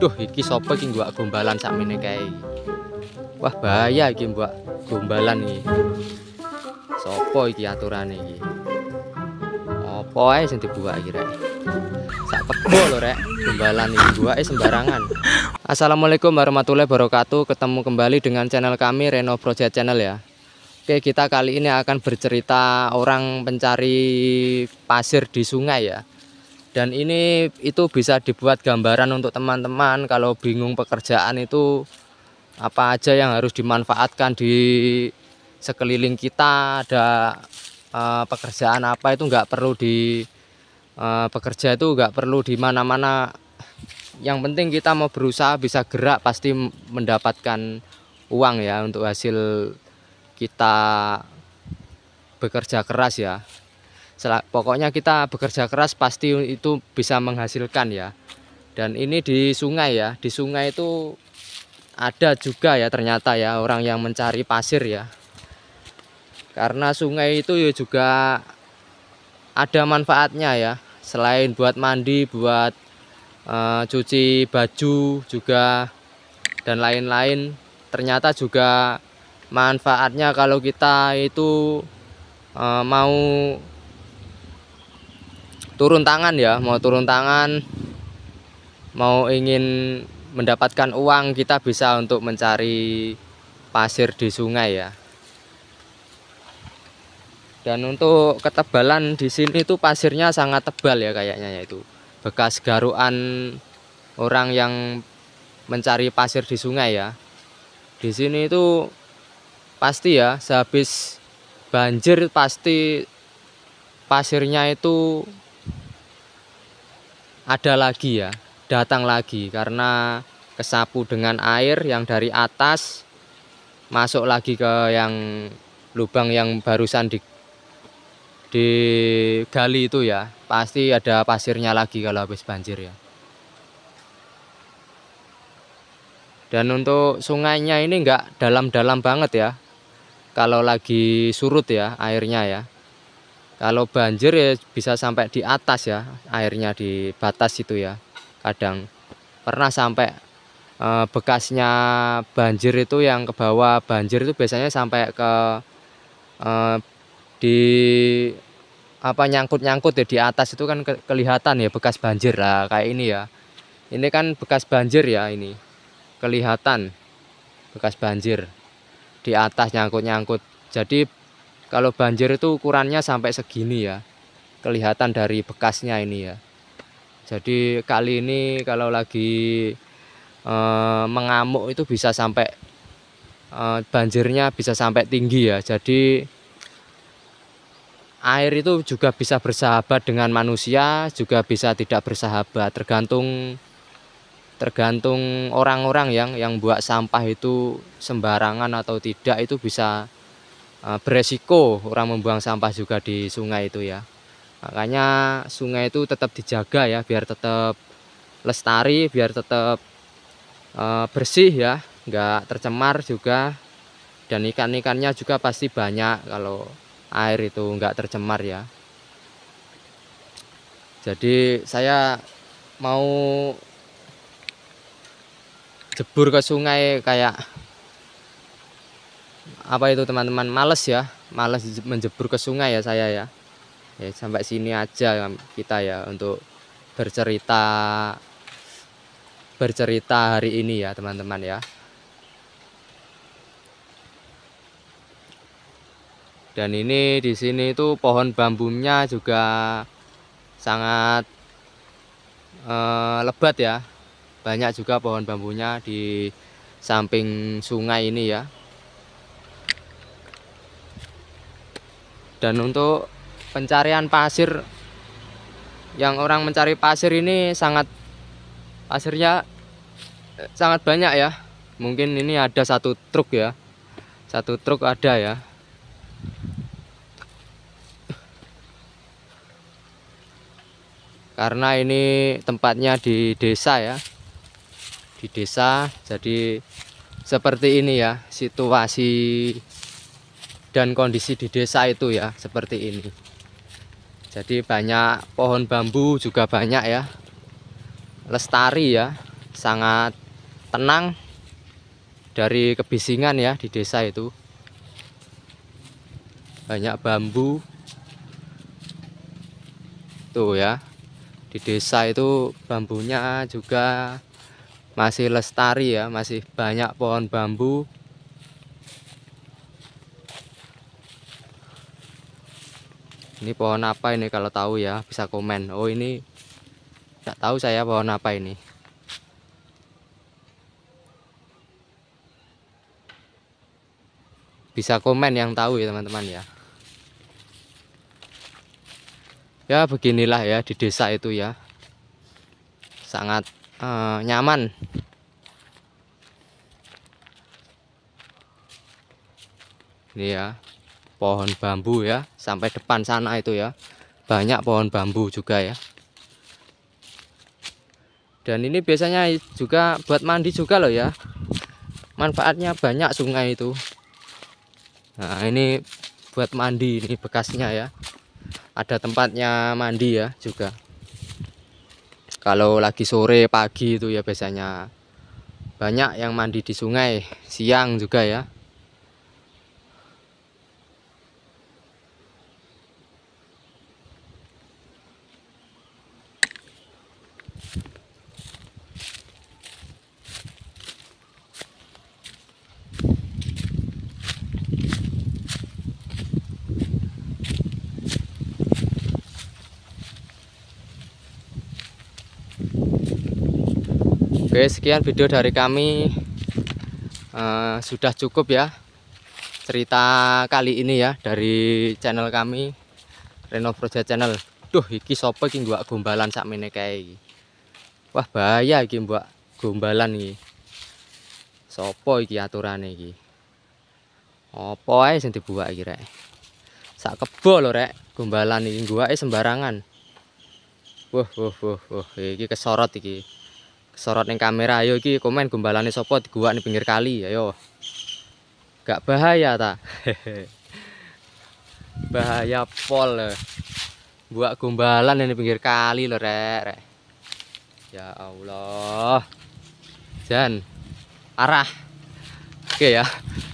Duh, iki sopo iki mbok gombalan mene kae. Wah, bahaya iki mbok gombalan iki. Sopo iki aturane iki? Apa ae sing dibuka iki, Rek? Sak pebo lho, Rek. Gombalan iki buake sembarangan. Assalamualaikum warahmatullahi wabarakatuh. Ketemu kembali dengan channel kami Reno Project Channel ya. Oke, kita kali ini akan bercerita orang pencari pasir di sungai ya dan ini itu bisa dibuat gambaran untuk teman-teman kalau bingung pekerjaan itu apa aja yang harus dimanfaatkan di sekeliling kita ada uh, pekerjaan apa itu nggak perlu di uh, pekerja itu nggak perlu di mana-mana yang penting kita mau berusaha bisa gerak pasti mendapatkan uang ya untuk hasil kita bekerja keras ya pokoknya kita bekerja keras pasti itu bisa menghasilkan ya dan ini di sungai ya di sungai itu ada juga ya ternyata ya orang yang mencari pasir ya karena sungai itu ya juga ada manfaatnya ya selain buat mandi buat e, cuci baju juga dan lain-lain ternyata juga manfaatnya kalau kita itu e, mau turun tangan ya mau turun tangan mau ingin mendapatkan uang kita bisa untuk mencari pasir di sungai ya dan untuk ketebalan di sini itu pasirnya sangat tebal ya kayaknya itu bekas garuan orang yang mencari pasir di sungai ya di sini itu pasti ya sehabis banjir pasti pasirnya itu ada lagi ya datang lagi karena kesapu dengan air yang dari atas masuk lagi ke yang lubang yang barusan di digali itu ya pasti ada pasirnya lagi kalau habis banjir ya dan untuk sungainya ini enggak dalam-dalam banget ya kalau lagi surut ya airnya ya kalau banjir ya bisa sampai di atas ya, airnya di batas itu ya. Kadang pernah sampai e, bekasnya banjir itu yang ke bawah banjir itu biasanya sampai ke e, di apa nyangkut-nyangkut ya di atas itu kan ke, kelihatan ya bekas banjir lah kayak ini ya. Ini kan bekas banjir ya ini. Kelihatan bekas banjir di atas nyangkut-nyangkut. Jadi kalau banjir itu ukurannya sampai segini ya. Kelihatan dari bekasnya ini ya. Jadi kali ini kalau lagi e, mengamuk itu bisa sampai e, banjirnya bisa sampai tinggi ya. Jadi air itu juga bisa bersahabat dengan manusia, juga bisa tidak bersahabat, tergantung tergantung orang-orang yang yang buat sampah itu sembarangan atau tidak itu bisa Eh, beresiko orang membuang sampah juga di sungai itu ya makanya sungai itu tetap dijaga ya biar tetap lestari biar tetap eh, bersih ya nggak tercemar juga dan ikan-ikannya juga pasti banyak kalau air itu nggak tercemar ya jadi saya mau jebur ke sungai kayak apa itu teman-teman males ya males menjebur ke sungai ya saya ya ya sampai sini aja kan kita ya untuk bercerita bercerita hari ini ya teman-teman ya dan ini di sini itu pohon bambunya juga sangat eh, lebat ya banyak juga pohon bambunya di samping sungai ini ya dan untuk pencarian pasir yang orang mencari pasir ini sangat pasirnya eh, sangat banyak ya mungkin ini ada satu truk ya satu truk ada ya karena ini tempatnya di desa ya di desa jadi seperti ini ya situasi dan kondisi di desa itu ya seperti ini jadi banyak pohon bambu juga banyak ya lestari ya sangat tenang dari kebisingan ya di desa itu banyak bambu tuh ya di desa itu bambunya juga masih lestari ya masih banyak pohon bambu Ini pohon apa ini kalau tahu ya bisa komen. Oh ini nggak tahu saya pohon apa ini. Bisa komen yang tahu ya teman-teman ya. Ya beginilah ya di desa itu ya. Sangat eh, nyaman. Ini ya pohon bambu ya sampai depan sana itu ya banyak pohon bambu juga ya dan ini biasanya juga buat mandi juga loh ya manfaatnya banyak sungai itu nah ini buat mandi ini bekasnya ya ada tempatnya mandi ya juga kalau lagi sore pagi itu ya biasanya banyak yang mandi di sungai siang juga ya Oke, sekian video dari kami. Uh, sudah cukup ya cerita kali ini ya dari channel kami Reno Project Channel. Duh, iki sopo iki buat gombalan sak menekai. Wah, bahaya iki buat gombalan iki. Sopo iki aturan iki? Apa poi yang dibuat iki rek? Sak kebo lho rek, gombalan iki gua sembarangan. Wah, wah, wah, wah, iki kesorot iki sorot yang kamera ayo iki komen gombalane support gua nih pinggir kali ayo gak bahaya ta bahaya pol gua eh. gombalan nih pinggir kali lho rek, re. ya Allah dan arah oke ya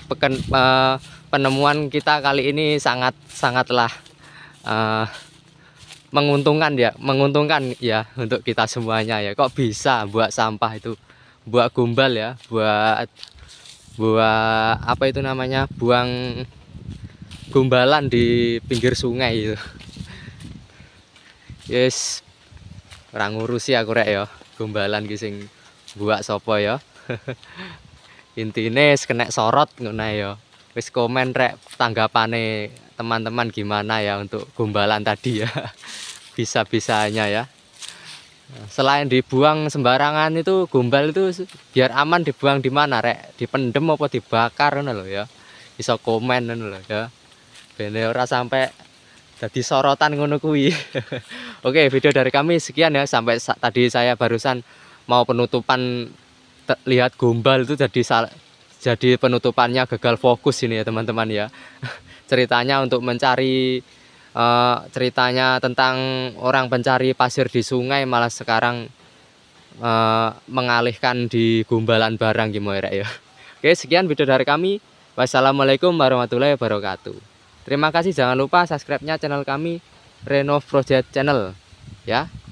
peken uh, penemuan kita kali ini sangat sangatlah uh, eh, menguntungkan ya menguntungkan ya untuk kita semuanya ya kok bisa buat sampah itu buat gombal ya buat buat apa itu namanya buang gombalan di pinggir sungai itu yes orang ngurusi aku rek ya gombalan gising buat sopo ya Intinya kena sorot ngunai ya wis komen rek tanggapane teman-teman gimana ya untuk gombalan tadi ya bisa-bisanya ya selain dibuang sembarangan itu gombal itu biar aman dibuang di mana rek dipendem apa dibakar ngono lo ya bisa komen ngono lo ya benar sampai jadi sorotan ngono kuwi oke video dari kami sekian ya sampai sa tadi saya barusan mau penutupan lihat gombal itu jadi jadi penutupannya gagal fokus ini ya teman-teman ya ceritanya untuk mencari uh, ceritanya tentang orang pencari pasir di sungai malah sekarang uh, mengalihkan di gumbalan barang gimana gitu, ya. Oke, sekian video dari kami. Wassalamualaikum warahmatullahi wabarakatuh. Terima kasih jangan lupa subscribe-nya channel kami Renov Project Channel ya.